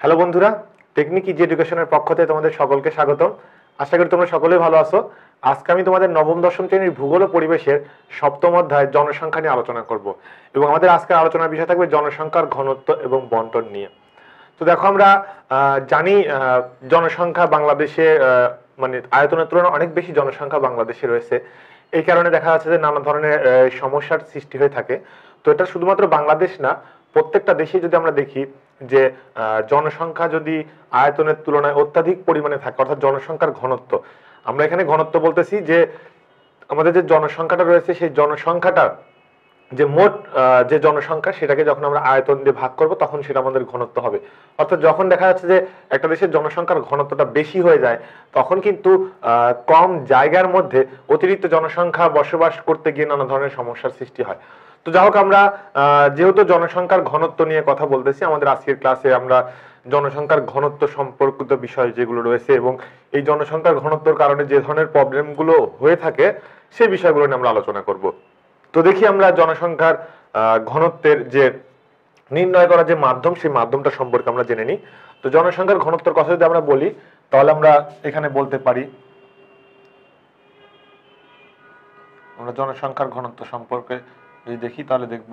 hello বন্ধুরা technique easy এডুকেশনের পক্ষ থেকে তোমাদের সকলকে স্বাগত আশা করি তোমরা সকলেই ভালো আছো আজকে আমি তোমাদের নবম দশম শ্রেণীর ভূগোল পরিবেশের সপ্তম অধ্যায় জনসংখ্যা নিয়ে আলোচনা করব এবং আমাদের আজকের আলোচনার বিষয় থাকবে জনসংখ্যার ঘনত্ব এবং বন্টন নিয়ে তো দেখো আমরা জানি জনসংখ্যা বাংলাদেশে মানে আয়তনের তুলনায় অনেক বেশি জনসংখ্যা বাংলাদেশে রয়েছে এই কারণে দেখা যাচ্ছে যে নানা ধরনের সমস্যার সৃষ্টি হয়ে থাকে তো এটা শুধুমাত্র বাংলাদেশ না প্রত্যেকটা দেশে যদি আমরা দেখি যে জনসংখ্যা যদি আয়তনের তুলনায় অত্যাধিক পরিমাণে থাকে অর্থাৎ জনসংখ্যার ঘনত্ব আমরা এখানে ঘনত্ব বলতেছি যে আমাদের যে জনসংখ্যাটা রয়েছে সেই জনসংখ্যাটা যে মোট যে জনসংখ্যা সেটাকে যখন আমরা আয়তন দিয়ে ভাগ করব তখন সেটা আমাদের ঘনত্ব হবে অর্থাৎ যখন দেখা যাচ্ছে যে একটা দেশের জনসংখ্যার ঘনত্বটা বেশি হয়ে যায় তখন কিন্তু কম জায়গার মধ্যে অতিরিক্ত জনসংখ্যা বসবাস করতে গিয়ে নানা ধরনের সমস্যার সৃষ্টি হয় তো যাই হোক আমরা যেহেতু জনসংখ্যার ঘনত্ব নিয়ে কথা বলতেছি আমাদের আজকের ক্লাসে আমরা জনসংখ্যার ঘনত্ব সম্পর্কিত বিষয় যেগুলো রয়েছে এবং এই জনসংখ্যার ঘনত্বর কারণে যে ধরনের প্রবলেমগুলো হয়ে থাকে সেই বিষয়গুলো নিয়ে আমরা আলোচনা করব তো দেখি আমরা জনসংখ্যার ঘনত্বের যে নির্ণয় করা যে মাধ্যম সেই মাধ্যমটা সম্পর্কে আমরা জেনে নিই তো জনসংখ্যার ঘনত্বর কথা যদি আমরা বলি তাহলে আমরা এখানে বলতে পারি আমরা জনসংখ্যার ঘনত্ব সম্পর্কে যদি দেখি তাহলে দেখব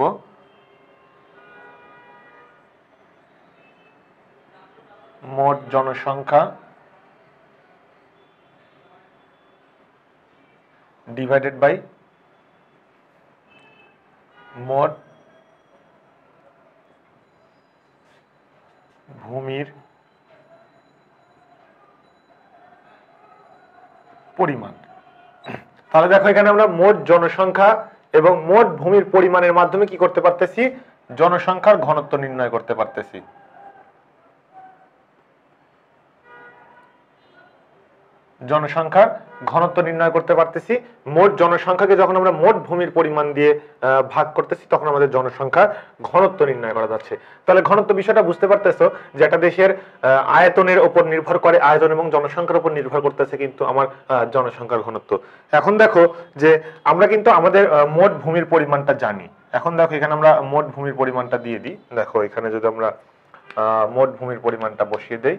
মোট জনসংখ্যা ডিভাইডেড বাই মোট ভূমির পরিমাণ তাহলে দেখো এখানে আমরা মোট জনসংখ্যা এবং মোট ভূমির পরিমাণের মাধ্যমে কি করতে পারতেছি জনসংখ্যার ঘনত্ব নির্ণয় করতে পারতেছি জনসংখ্যার ঘনত্ব নির্ণয় করতে পারতেছি মোট জনসংখ্যাকে যখন আমরা মোট ভূমির পরিমাণ দিয়ে ভাগ করতেছি তখন আমাদের জনসংখ্যার ঘনত্ব নির্ণয় করা যাচ্ছে তাহলে ঘনত্ব বিষয়টা বুঝতে পারতেছ যে একটা দেশের আয়তনের ওপর নির্ভর করে আয়তন এবং জনসংখ্যার উপর নির্ভর করতেছে কিন্তু আমার জনসংখ্যার ঘনত্ব এখন দেখো যে আমরা কিন্তু আমাদের মোট ভূমির পরিমাণটা জানি এখন দেখো এখানে আমরা মোট ভূমির পরিমাণটা দিয়ে দিই দেখো এখানে যদি আমরা মোট ভূমির পরিমাণটা বসিয়ে দেই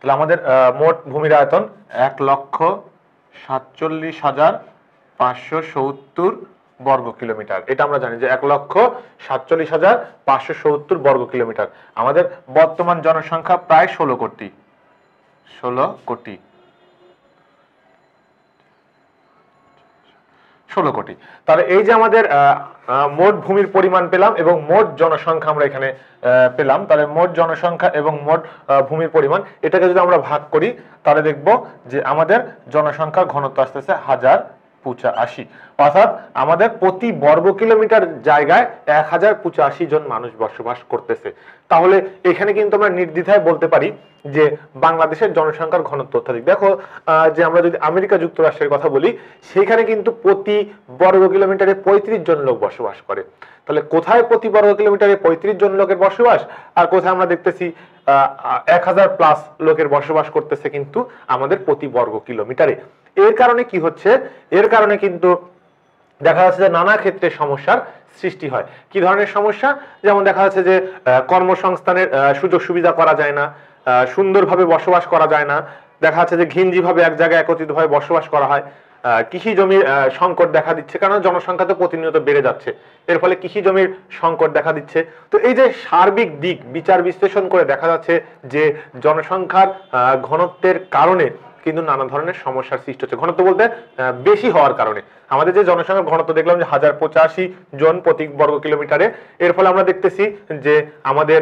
তাহলে আমাদের মোট ভূমির আয়তন এক লক্ষ সাতচল্লিশ হাজার পাঁচশো সত্তর বর্গ কিলোমিটার এটা আমরা জানি যে এক লক্ষ সাতচল্লিশ হাজার পাঁচশো সত্তর বর্গ কিলোমিটার আমাদের বর্তমান জনসংখ্যা প্রায় ষোলো কোটি ষোলো কোটি ষোলো কোটি তাহলে এই যে আমাদের মোট ভূমির পরিমাণ পেলাম এবং মোট জনসংখ্যা আমরা এখানে পেলাম তাহলে মোট জনসংখ্যা এবং মোট ভূমির পরিমাণ এটাকে যদি আমরা ভাগ করি তাহলে দেখব যে আমাদের জনসংখ্যা ঘনত্ব আসতেছে হাজার আশি অর্থাৎ আমাদের প্রতি বর্গ কিলোমিটার জায়গায় এক হাজার আশি জন মানুষ বসবাস করতেছে তাহলে এখানে কিন্তু আমরা নির্দ্বিধায় বলতে পারি যে বাংলাদেশের জনসংখ্যার ঘনত্ব অত্যাধিক দেখো যে আমরা যদি আমেরিকা যুক্তরাষ্ট্রের কথা বলি সেখানে কিন্তু প্রতি বর্গ কিলোমিটারে পঁয়ত্রিশ জন লোক বসবাস করে তাহলে কোথায় প্রতি বর্গ কিলোমিটারে পঁয়ত্রিশ জন লোকের বসবাস আর কোথায় আমরা দেখতেছি আহ এক হাজার প্লাস লোকের বসবাস করতেছে কিন্তু আমাদের প্রতি বর্গ কিলোমিটারে এর কারণে কি হচ্ছে এর কারণে কিন্তু দেখা যাচ্ছে যে নানা ক্ষেত্রে সমস্যার সৃষ্টি হয় কি ধরনের সমস্যা যেমন দেখা যাচ্ছে যে কর্মসংস্থানের সুযোগ সুবিধা করা যায় না সুন্দরভাবে বসবাস করা যায় না দেখা যাচ্ছে যে ঘিঞ্জিভাবে এক জায়গায় একত্রিত হয়ে বসবাস করা হয় কৃষি জমির সংকট দেখা দিচ্ছে কারণ জনসংখ্যা তো প্রতিনিয়ত বেড়ে যাচ্ছে এর ফলে কৃষি জমির সংকট দেখা দিচ্ছে তো এই যে সার্বিক দিক বিচার বিশ্লেষণ করে দেখা যাচ্ছে যে জনসংখ্যার ঘনত্বের কারণে কিন্তু নানা ধরনের সমস্যার সৃষ্টি হচ্ছে ঘনত্ব বলতে বেশি হওয়ার কারণে আমাদের যে জনসংখ্যার ঘনত্ব দেখলাম যে হাজার পঁচাশি জন প্রতি বর্গ কিলোমিটারে এর ফলে আমরা দেখতেছি যে আমাদের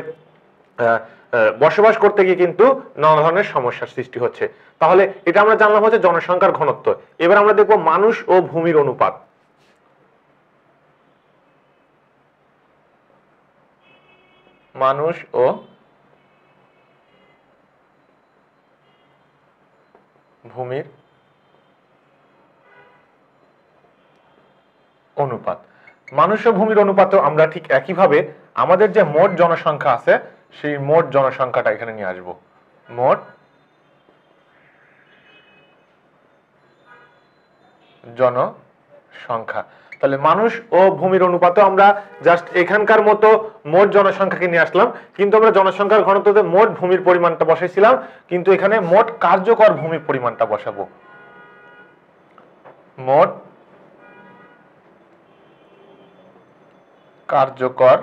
বসবাস করতে গিয়ে কিন্তু নানা ধরনের সমস্যার সৃষ্টি হচ্ছে তাহলে এটা আমরা জানলাম হচ্ছে জনসংখ্যার ঘনত্ব এবার আমরা দেখব মানুষ ও ভূমির অনুপাত মানুষ ও ভূমির অনুপাত মানুষ ভূমির অনুপাতও আমরা ঠিক একইভাবে আমাদের যে মোট জনসংখ্যা আছে সেই মোট জনসংখ্যাটা এখানে নিয়ে আসব মোট জনসংখ্যা তাহলে মানুষ ও ভূমির অনুপাতে আমরা জাস্ট এখানকার মতো মোট জনসংখ্যাকে নিয়ে আসলাম কিন্তু আমরা জনসংখ্যার ঘনত্বতে মোট ভূমির পরিমাণটা বসাইছিলাম কিন্তু এখানে মোট কার্যকর ভূমির পরিমাণটা বসাবো মোট কার্যকর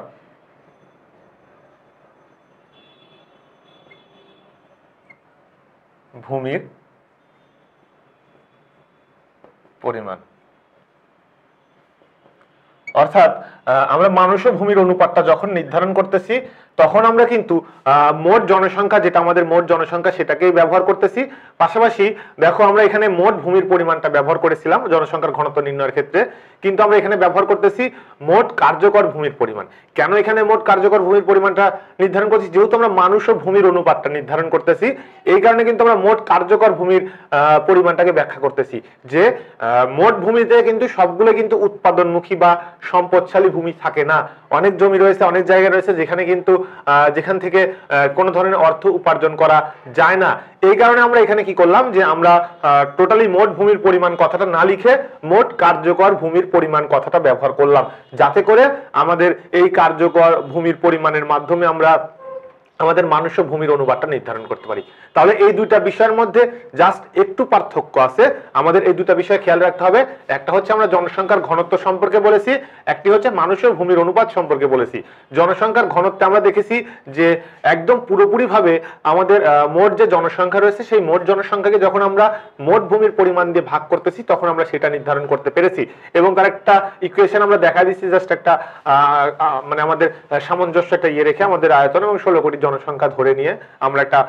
ভূমির পরিমাণ অর্থাৎ আমরা মানুষ ভূমির অনুপাতটা যখন নির্ধারণ করতেছি তখন আমরা কিন্তু মোট জনসংখ্যা যেটা আমাদের মোট জনসংখ্যা সেটাকেই ব্যবহার করতেছি পাশাপাশি দেখো আমরা এখানে মোট ভূমির পরিমাণটা ব্যবহার করেছিলাম জনসংখ্যার ঘনত্ব নির্ণয়ের ক্ষেত্রে কিন্তু আমরা এখানে ব্যবহার করতেছি মোট কার্যকর ভূমির পরিমাণ কেন এখানে মোট কার্যকর ভূমির পরিমাণটা নির্ধারণ করছি যেহেতু আমরা মানুষ ও ভূমির অনুপাতটা নির্ধারণ করতেছি এই কারণে কিন্তু আমরা মোট কার্যকর ভূমির পরিমাণটাকে ব্যাখ্যা করতেছি যে মোট ভূমিতে কিন্তু সবগুলো কিন্তু উৎপাদনমুখী বা সম্পদশালী ভূমি থাকে না অনেক জমি রয়েছে অনেক জায়গা রয়েছে যেখানে কিন্তু যেখান থেকে কোনো ধরনের অর্থ উপার্জন করা যায় না এই কারণে আমরা এখানে কি করলাম যে আমরা টোটালি মোট ভূমির পরিমাণ কথাটা না লিখে মোট কার্যকর ভূমির পরিমাণ কথাটা ব্যবহার করলাম যাতে করে আমাদের এই কার্যকর ভূমির পরিমাণের মাধ্যমে আমরা আমাদের মানুষ ভূমির অনুবাদটা নির্ধারণ করতে পারি তাহলে এই দুইটা বিষয়ের মধ্যে জাস্ট একটু পার্থক্য আছে আমাদের এই দুটা বিষয় খেয়াল রাখতে হবে একটা হচ্ছে আমরা জনসংখ্যার ঘনত্ব সম্পর্কে বলেছি একটি হচ্ছে মানুষের ভূমির অনুপাত সম্পর্কে বলেছি জনসংখ্যার ঘনত্বে আমরা দেখেছি যে একদম পুরোপুরিভাবে আমাদের মোট যে জনসংখ্যা রয়েছে সেই মোট জনসংখ্যাকে যখন আমরা মোট ভূমির পরিমাণ দিয়ে ভাগ করতেছি তখন আমরা সেটা নির্ধারণ করতে পেরেছি এবং তার একটা ইকুয়েশন আমরা দেখা দিচ্ছি জাস্ট একটা মানে আমাদের সামঞ্জস্য একটা ইয়ে রেখে আমাদের আয়তন এবং ষোলো কোটি জনসংখ্যা ধরে নিয়ে আমরা একটা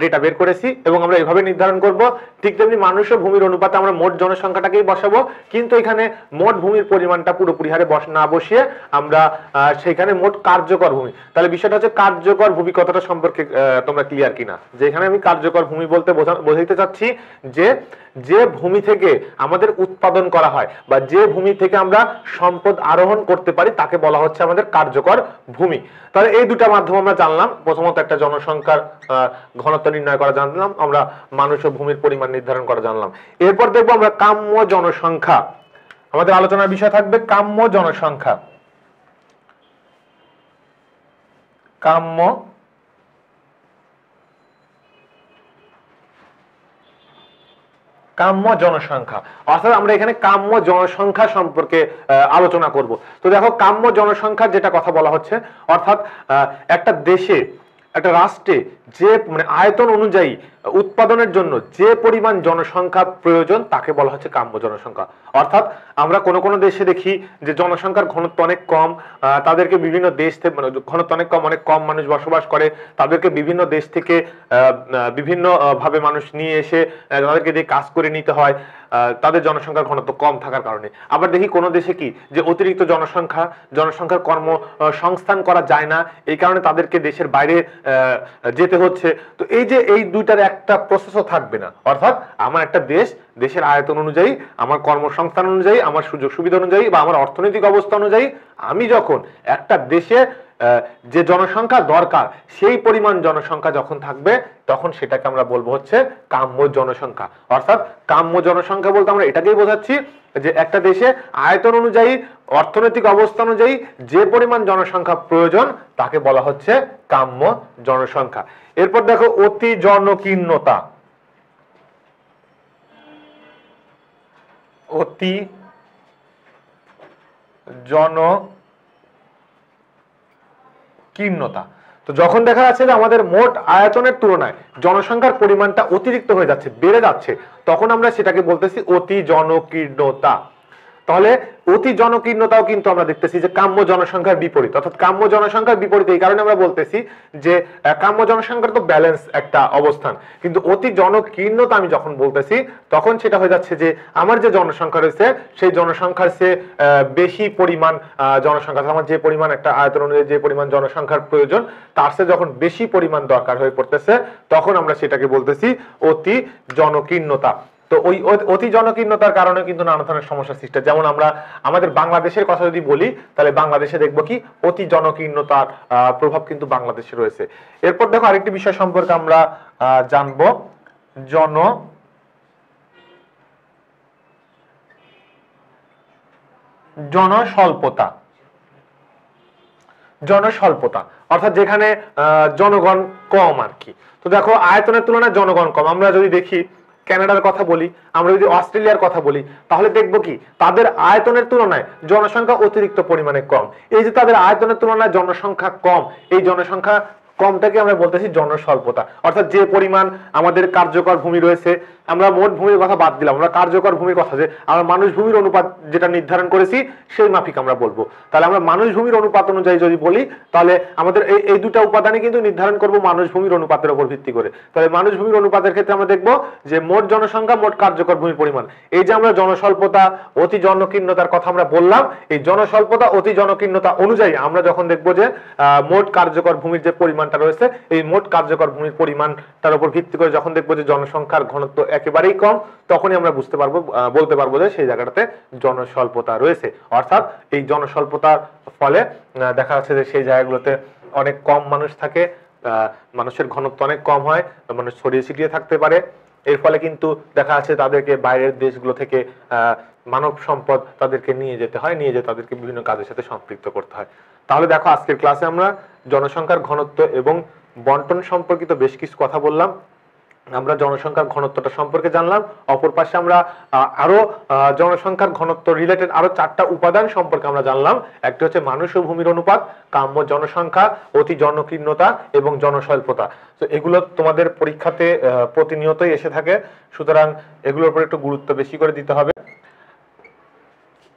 ডেটা বের করেছি এবং আমরা এভাবে নির্ধারণ করব ঠিক তেমনি মানুষ ও ভূমির অনুপাতে আমরা মোট জনসংখ্যাটাকেই বসাবো কিন্তু এখানে মোট ভূমির পরিমাণটা পুরোপুরি হারে বস না বসিয়ে আমরা সেখানে মোট কার্যকর ভূমি তাহলে বিষয়টা হচ্ছে কার্যকর ভূমি কতটা সম্পর্কে তোমরা ক্লিয়ার কিনা যেখানে আমি কার্যকর ভূমি বলতে বোঝাইতে চাচ্ছি যে যে ভূমি থেকে আমাদের উৎপাদন করা হয় বা যে ভূমি থেকে আমরা সম্পদ আরোহণ করতে পারি তাকে বলা হচ্ছে আমাদের কার্যকর ভূমি তাহলে এই দুটা মাধ্যম আমরা জানলাম জানলাম প্রথমত একটা জনসংখ্যার ঘনত্ব নির্ণয় করা জানলাম আমরা মানুষ ও ভূমির পরিমাণ নির্ধারণ করা জানলাম এরপর দেখবো আমরা কাম্য জনসংখ্যা আমাদের আলোচনার বিষয় থাকবে কাম্য জনসংখ্যা কাম্য কাম্য জনসংখ্যা অর্থাৎ আমরা এখানে কাম্য জনসংখ্যা সম্পর্কে আলোচনা করব তো দেখো কাম্য জনসংখ্যা যেটা কথা বলা হচ্ছে অর্থাৎ একটা দেশে একটা রাষ্ট্রে যে মানে আয়তন অনুযায়ী উৎপাদনের জন্য যে পরিমাণ জনসংখ্যা প্রয়োজন তাকে বলা হচ্ছে কাম্য জনসংখ্যা অর্থাৎ আমরা কোনো কোনো দেশে দেখি যে জনসংখ্যার ঘনত্ব অনেক কম তাদেরকে বিভিন্ন দেশ থেকে মানে ঘনত্ব অনেক কম অনেক কম মানুষ বসবাস করে তাদেরকে বিভিন্ন দেশ থেকে বিভিন্ন ভাবে মানুষ নিয়ে এসে তাদেরকে দিয়ে কাজ করে নিতে হয় তাদের জনসংখ্যার ঘনত্ব কম থাকার কারণে আবার দেখি কোনো দেশে কি যে অতিরিক্ত জনসংখ্যা জনসংখ্যার কর্ম সংস্থান করা যায় না এই কারণে তাদেরকে দেশের বাইরে যেতে হচ্ছে তো এই যে এই দুইটার একটা প্রসেসও থাকবে না অর্থাৎ আমার একটা দেশ দেশের আয়তন অনুযায়ী আমার কর্মসংস্থান অনুযায়ী আমার সুযোগ সুবিধা অনুযায়ী বা আমার অর্থনৈতিক অবস্থা অনুযায়ী আমি যখন একটা দেশে যে জনসংখ্যা দরকার সেই পরিমাণ জনসংখ্যা যখন থাকবে তখন সেটাকে আমরা বলবো হচ্ছে কাম্য জনসংখ্যা অর্থাৎ কাম্য জনসংখ্যা বলতে আমরা এটাকেই বোঝাচ্ছি যে একটা দেশে আয়তন অনুযায়ী অর্থনৈতিক অবস্থা অনুযায়ী যে পরিমাণ জনসংখ্যা প্রয়োজন তাকে বলা হচ্ছে কাম্য জনসংখ্যা এরপর দেখো অতি জনকীর্ণতা অতি জন কীর্ণতা তো যখন দেখা যাচ্ছে যে আমাদের মোট আয়তনের তুলনায় জনসংখ্যার পরিমাণটা অতিরিক্ত হয়ে যাচ্ছে বেড়ে যাচ্ছে তখন আমরা সেটাকে বলতেছি অতি জনকীর্ণতা তাহলে অতি জনকীর্ণতাও কিন্তু আমরা দেখতেছি যে কাম্য জনসংখ্যার বিপরীত অর্থাৎ কাম্য জনসংখ্যার বিপরীত এই কারণে আমরা বলতেছি যে কাম্য জনসংখ্যার তো ব্যালেন্স একটা অবস্থান কিন্তু অতি জনকীর্ণতা আমি যখন বলতেছি তখন সেটা হয়ে যাচ্ছে যে আমার যে জনসংখ্যা রয়েছে সেই জনসংখ্যার সে বেশি পরিমাণ জনসংখ্যা আমার যে পরিমাণ একটা আয়তন অনুযায়ী যে পরিমাণ জনসংখ্যার প্রয়োজন তার সে যখন বেশি পরিমাণ দরকার হয়ে পড়তেছে তখন আমরা সেটাকে বলতেছি অতি জনকীর্ণতা তো ওই অতি জনকীর্ণতার কারণে কিন্তু নানা ধরনের সমস্যা সৃষ্টি হয় যেমন আমরা আমাদের বাংলাদেশের কথা যদি বলি তাহলে বাংলাদেশে দেখবো কি অতি জনকীর্ণতার প্রভাব কিন্তু বাংলাদেশে রয়েছে এরপর দেখো আরেকটি বিষয় সম্পর্কে আমরা জানব জন জনস্বল্পতা জনস্বল্পতা অর্থাৎ যেখানে জনগণ কম আর কি তো দেখো আয়তনের তুলনায় জনগণ কম আমরা যদি দেখি ক্যানাডার কথা বলি আমরা যদি অস্ট্রেলিয়ার কথা বলি তাহলে দেখব কি তাদের আয়তনের তুলনায় জনসংখ্যা অতিরিক্ত পরিমাণে কম এই যে তাদের আয়তনের তুলনায় জনসংখ্যা কম এই জনসংখ্যা কমটাকে আমরা বলতেছি জনস্বল্পতা অর্থাৎ যে পরিমাণ আমাদের কার্যকর ভূমি রয়েছে আমরা মোট ভূমির কথা বাদ দিলাম আমরা কার্যকর ভূমির কথা যে আমরা মানুষ ভূমির অনুপাত যেটা নির্ধারণ করেছি সেই মাফিক আমরা বলবো তাহলে আমরা মানুষ ভূমির অনুপাত অনুযায়ী যদি বলি তাহলে আমাদের এই এই দুটা উপাদানই কিন্তু নির্ধারণ করব মানুষ ভূমির অনুপাতের উপর ভিত্তি করে তাহলে মানুষ ভূমির অনুপাতের ক্ষেত্রে আমরা দেখবো যে মোট জনসংখ্যা মোট কার্যকর ভূমির পরিমাণ এই যে আমরা জনস্বল্পতা অতি জনকীর্ণতার কথা আমরা বললাম এই জনস্বল্পতা অতি জনকীর্ণতা অনুযায়ী আমরা যখন দেখবো যে মোট কার্যকর ভূমির যে পরিমাণ পরিমাণটা রয়েছে এই মোট কার্যকর ভূমির পরিমাণটার উপর ভিত্তি করে যখন দেখবো যে জনসংখ্যার ঘনত্ব একেবারেই কম তখনই আমরা বুঝতে পারবো বলতে পারবো যে সেই জায়গাটাতে জনস্বল্পতা রয়েছে অর্থাৎ এই জনস্বল্পতার ফলে দেখা যাচ্ছে যে সেই জায়গাগুলোতে অনেক কম মানুষ থাকে মানুষের ঘনত্ব অনেক কম হয় মানুষ ছড়িয়ে ছিটিয়ে থাকতে পারে এর ফলে কিন্তু দেখা যাচ্ছে তাদেরকে বাইরের দেশগুলো থেকে মানব সম্পদ তাদেরকে নিয়ে যেতে হয় নিয়ে যেয়ে তাদেরকে বিভিন্ন কাজের সাথে সম্পৃক্ত করতে হয় তাহলে দেখো আজকের ক্লাসে আমরা জনসংখ্যার ঘনত্ব এবং বন্টন সম্পর্কিত বেশ কিছু কথা বললাম আমরা জনসংখ্যার ঘনত্বটা সম্পর্কে জানলাম অপর পাশে আমরা আরো জনসংখ্যার ঘনত্ব রিলেটেড আরো চারটা উপাদান সম্পর্কে আমরা জানলাম একটি হচ্ছে মানুষ ও ভূমির অনুপাত কাম্য জনসংখ্যা অতি জনকীর্ণতা এবং জনস্বল্পতা তো এগুলো তোমাদের পরীক্ষাতে প্রতিনিয়তই এসে থাকে সুতরাং এগুলোর উপর একটু গুরুত্ব বেশি করে দিতে হবে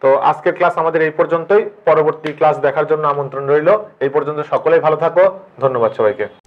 তো আজকের ক্লাস আমাদের এই পর্যন্তই পরবর্তী ক্লাস দেখার জন্য আমন্ত্রণ রইল এই পর্যন্ত সকলেই ভালো থাকো ধন্যবাদ সবাইকে